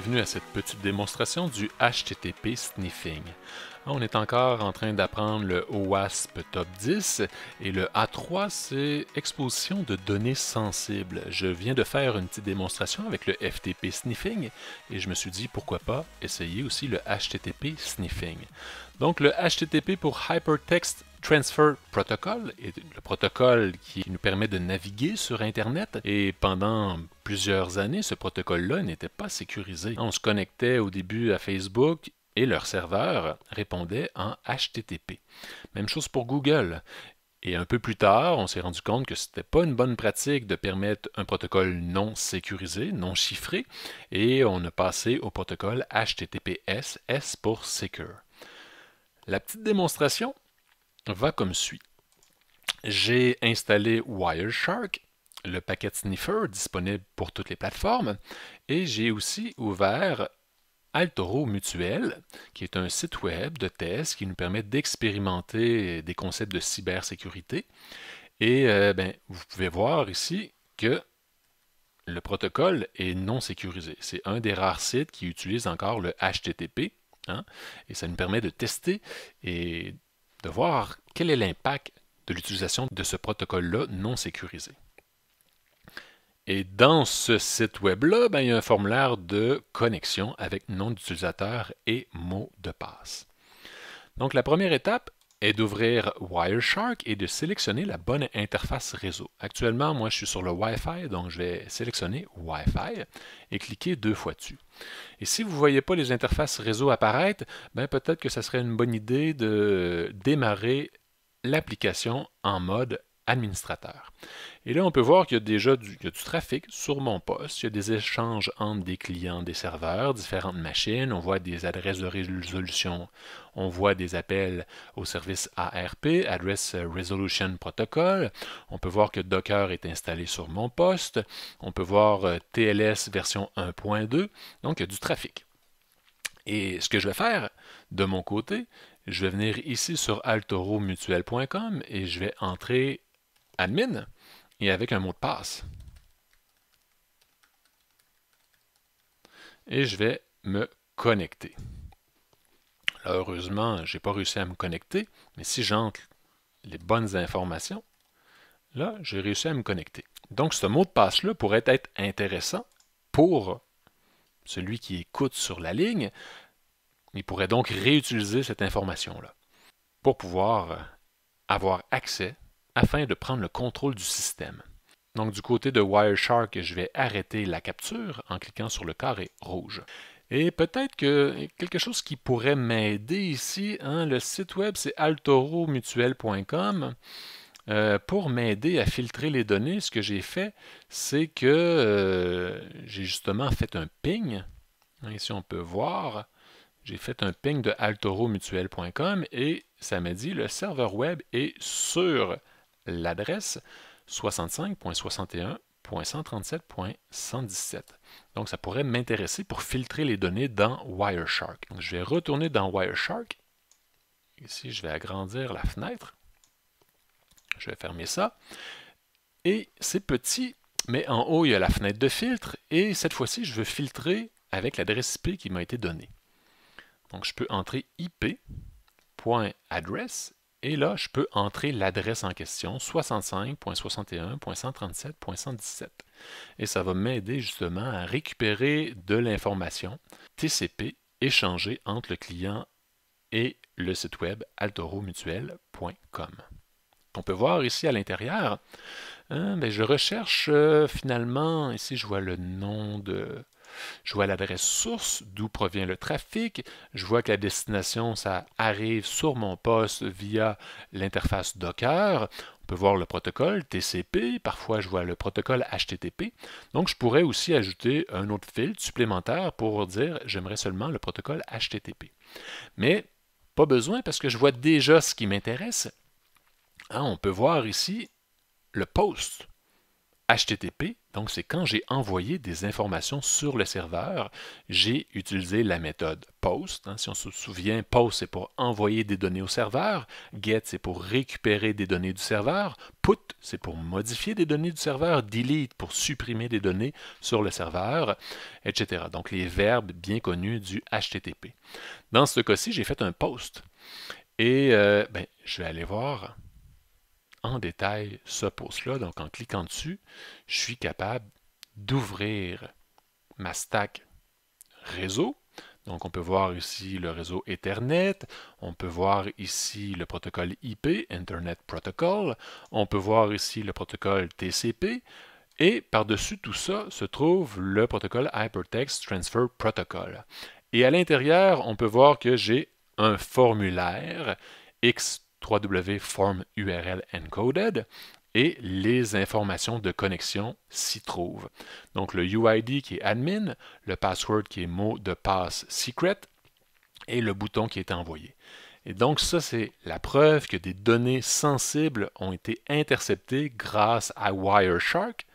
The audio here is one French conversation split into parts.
bienvenue à cette petite démonstration du HTTP sniffing. Ah, on est encore en train d'apprendre le OWASP Top 10 et le A3 c'est exposition de données sensibles. Je viens de faire une petite démonstration avec le FTP sniffing et je me suis dit pourquoi pas essayer aussi le HTTP sniffing. Donc le HTTP pour Hypertext Transfer Protocol est le protocole qui nous permet de naviguer sur Internet et pendant plusieurs années, ce protocole-là n'était pas sécurisé. On se connectait au début à Facebook et leur serveur répondait en HTTP. Même chose pour Google. Et un peu plus tard, on s'est rendu compte que ce n'était pas une bonne pratique de permettre un protocole non sécurisé, non chiffré, et on a passé au protocole HTTPS, S pour Secure. La petite démonstration, va comme suit. J'ai installé Wireshark, le paquet sniffer disponible pour toutes les plateformes, et j'ai aussi ouvert Altoro Mutuel, qui est un site web de test qui nous permet d'expérimenter des concepts de cybersécurité. Et euh, ben, vous pouvez voir ici que le protocole est non sécurisé. C'est un des rares sites qui utilise encore le HTTP. Hein, et ça nous permet de tester et de voir quel est l'impact de l'utilisation de ce protocole-là non sécurisé. Et dans ce site web-là, ben, il y a un formulaire de connexion avec nom d'utilisateur et mot de passe. Donc la première étape, est d'ouvrir Wireshark et de sélectionner la bonne interface réseau. Actuellement, moi, je suis sur le Wi-Fi, donc je vais sélectionner Wi-Fi et cliquer deux fois dessus. Et si vous ne voyez pas les interfaces réseau apparaître, ben, peut-être que ce serait une bonne idée de démarrer l'application en mode administrateur. Et là, on peut voir qu'il y a déjà du, trafic sur mon poste. Il y a des échanges entre des clients, des serveurs, différentes machines. On voit des adresses de résolution. On voit des appels au service ARP, Address Resolution Protocol. On peut voir que Docker est installé sur mon poste. On peut voir euh, TLS version 1.2. Donc, il y a du trafic. Et ce que je vais faire de mon côté, je vais venir ici sur altoromutuel.com et je vais entrer admin et avec un mot de passe. Et je vais me connecter. heureusement, je n'ai pas réussi à me connecter, mais si j'entre les bonnes informations, là, j'ai réussi à me connecter. Donc, ce mot de passe-là pourrait être intéressant pour celui qui écoute sur la ligne. Il pourrait donc réutiliser cette information-là pour pouvoir avoir accès afin de prendre le contrôle du système. Donc du côté de Wireshark, je vais arrêter la capture en cliquant sur le carré rouge. Et peut-être que quelque chose qui pourrait m'aider ici, hein, le site web c'est altoromutuel.com. Euh, pour m'aider à filtrer les données, ce que j'ai fait, c'est que euh, j'ai justement fait un ping. Hein, ici, on peut voir, j'ai fait un ping de altoromutuel.com et ça m'a dit le serveur web est sûr » l'adresse 65.61.137.117. Donc, ça pourrait m'intéresser pour filtrer les données dans Wireshark. je vais retourner dans Wireshark. Ici, je vais agrandir la fenêtre. Je vais fermer ça. Et c'est petit, mais en haut, il y a la fenêtre de filtre. Et cette fois-ci, je veux filtrer avec l'adresse IP qui m'a été donnée. Donc, je peux entrer IP.address et là, je peux entrer l'adresse en question, 65.61.137.117. Et ça va m'aider justement à récupérer de l'information TCP échangée entre le client et le site web altoromutuel.com. On peut voir ici à l'intérieur, hein, ben, je recherche euh, finalement, ici je vois le nom de, je vois l'adresse source, d'où provient le trafic. Je vois que la destination, ça arrive sur mon poste via l'interface Docker. On peut voir le protocole TCP. Parfois, je vois le protocole HTTP. Donc, je pourrais aussi ajouter un autre filtre supplémentaire pour dire j'aimerais seulement le protocole HTTP. Mais pas besoin parce que je vois déjà ce qui m'intéresse. Hein, on peut voir ici le post. HTTP, donc c'est quand j'ai envoyé des informations sur le serveur, j'ai utilisé la méthode POST. Hein, si on se souvient, POST c'est pour envoyer des données au serveur, GET c'est pour récupérer des données du serveur, PUT c'est pour modifier des données du serveur, DELETE pour supprimer des données sur le serveur, etc. Donc les verbes bien connus du HTTP. Dans ce cas-ci, j'ai fait un POST et euh, ben, je vais aller voir en détail ce post-là. Donc, en cliquant dessus, je suis capable d'ouvrir ma stack réseau. Donc, on peut voir ici le réseau Ethernet, on peut voir ici le protocole IP, Internet Protocol, on peut voir ici le protocole TCP, et par-dessus tout ça se trouve le protocole Hypertext Transfer Protocol. Et à l'intérieur, on peut voir que j'ai un formulaire X Encoded et les informations de connexion s'y trouvent. Donc le UID qui est admin, le password qui est mot de passe secret et le bouton qui est envoyé. Et donc ça, c'est la preuve que des données sensibles ont été interceptées grâce à Wireshark.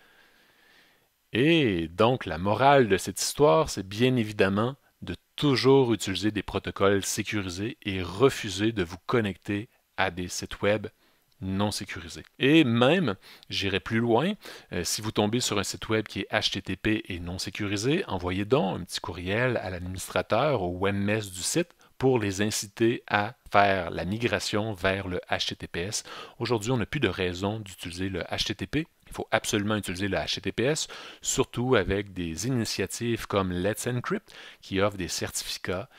Et donc la morale de cette histoire, c'est bien évidemment de toujours utiliser des protocoles sécurisés et refuser de vous connecter à des sites web non sécurisés. Et même, j'irai plus loin, euh, si vous tombez sur un site web qui est HTTP et non sécurisé, envoyez donc un petit courriel à l'administrateur, au webmess du site, pour les inciter à faire la migration vers le HTTPS. Aujourd'hui, on n'a plus de raison d'utiliser le HTTP. Il faut absolument utiliser le HTTPS, surtout avec des initiatives comme Let's Encrypt qui offrent des certificats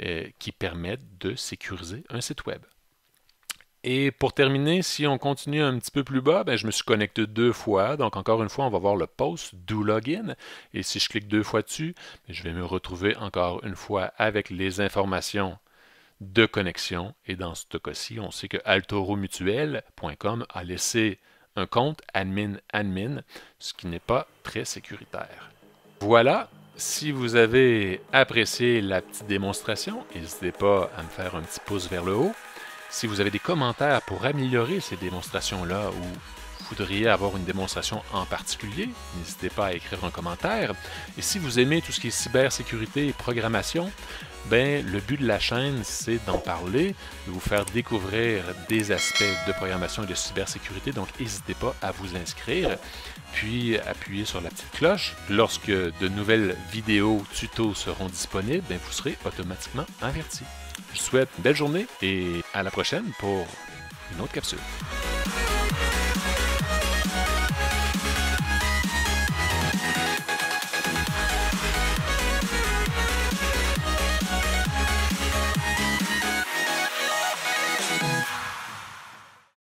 euh, qui permettent de sécuriser un site web. Et pour terminer, si on continue un petit peu plus bas, ben, je me suis connecté deux fois. Donc encore une fois, on va voir le post do login. Et si je clique deux fois dessus, ben, je vais me retrouver encore une fois avec les informations de connexion. Et dans ce cas-ci, on sait que altoromutuel.com a laissé un compte admin admin, ce qui n'est pas très sécuritaire. Voilà, si vous avez apprécié la petite démonstration, n'hésitez pas à me faire un petit pouce vers le haut. Si vous avez des commentaires pour améliorer ces démonstrations-là ou voudriez avoir une démonstration en particulier, n'hésitez pas à écrire un commentaire. Et si vous aimez tout ce qui est cybersécurité et programmation, ben, le but de la chaîne, c'est d'en parler, de vous faire découvrir des aspects de programmation et de cybersécurité. Donc, n'hésitez pas à vous inscrire, puis appuyez sur la petite cloche. Lorsque de nouvelles vidéos tutos seront disponibles, ben, vous serez automatiquement averti. Je vous souhaite une belle journée et à la prochaine pour une autre capsule.